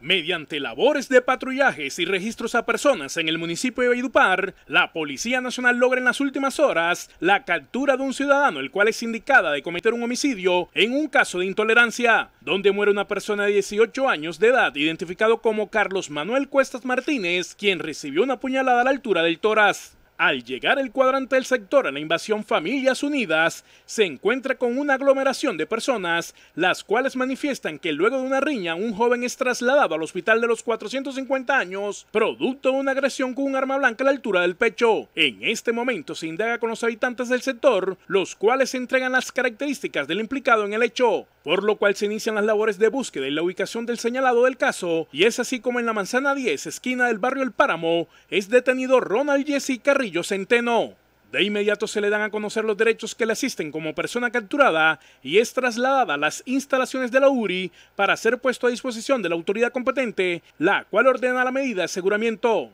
Mediante labores de patrullajes y registros a personas en el municipio de Baidupar, la Policía Nacional logra en las últimas horas la captura de un ciudadano el cual es indicada de cometer un homicidio en un caso de intolerancia, donde muere una persona de 18 años de edad identificado como Carlos Manuel Cuestas Martínez, quien recibió una puñalada a la altura del tórax. Al llegar el cuadrante del sector a la invasión Familias Unidas, se encuentra con una aglomeración de personas, las cuales manifiestan que luego de una riña un joven es trasladado al hospital de los 450 años, producto de una agresión con un arma blanca a la altura del pecho. En este momento se indaga con los habitantes del sector, los cuales entregan las características del implicado en el hecho por lo cual se inician las labores de búsqueda y la ubicación del señalado del caso, y es así como en la manzana 10, esquina del barrio El Páramo, es detenido Ronald Jesse Carrillo Centeno. De inmediato se le dan a conocer los derechos que le asisten como persona capturada y es trasladada a las instalaciones de la URI para ser puesto a disposición de la autoridad competente, la cual ordena la medida de aseguramiento.